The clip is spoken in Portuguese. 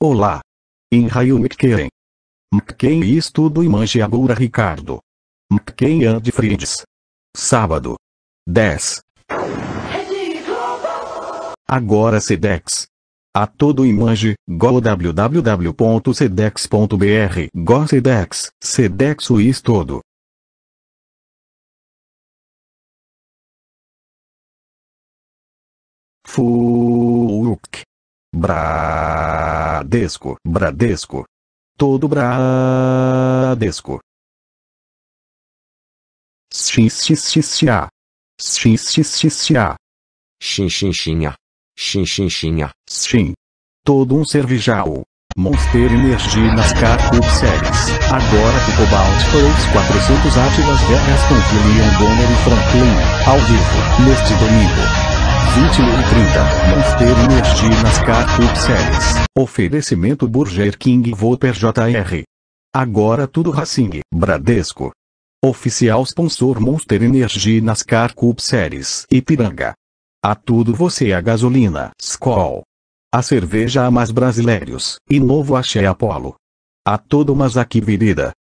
Olá! Enraio McKen. McKen estudo e manje agora Ricardo. McKen and Friends. Sábado. 10. Agora Sedex. A todo imanje, go www.sedex.br Go Cedex o Suiz todo. Fu Bradesco, Bradesco. Todo Bradesco. Xixixixá. Xixixixá. Xinxinxinha. Xinxinxinha. Xin. Todo um servijal. Monster Energy NASCAR Cup Series. Agora que Cobalt Plus 400 Atlas Vegas com William Donner e Franklin, ao vivo, neste domingo. 21 e 30. Monster Energy NASCAR Cup Series. Oferecimento Burger King Voper JR. Agora tudo Racing. Bradesco. Oficial sponsor Monster Energy NASCAR Cup Series. Ipiranga. A tudo você a gasolina. Skol. A cerveja a mais brasileiros. E novo Axé Apollo. A todo mas aqui virida.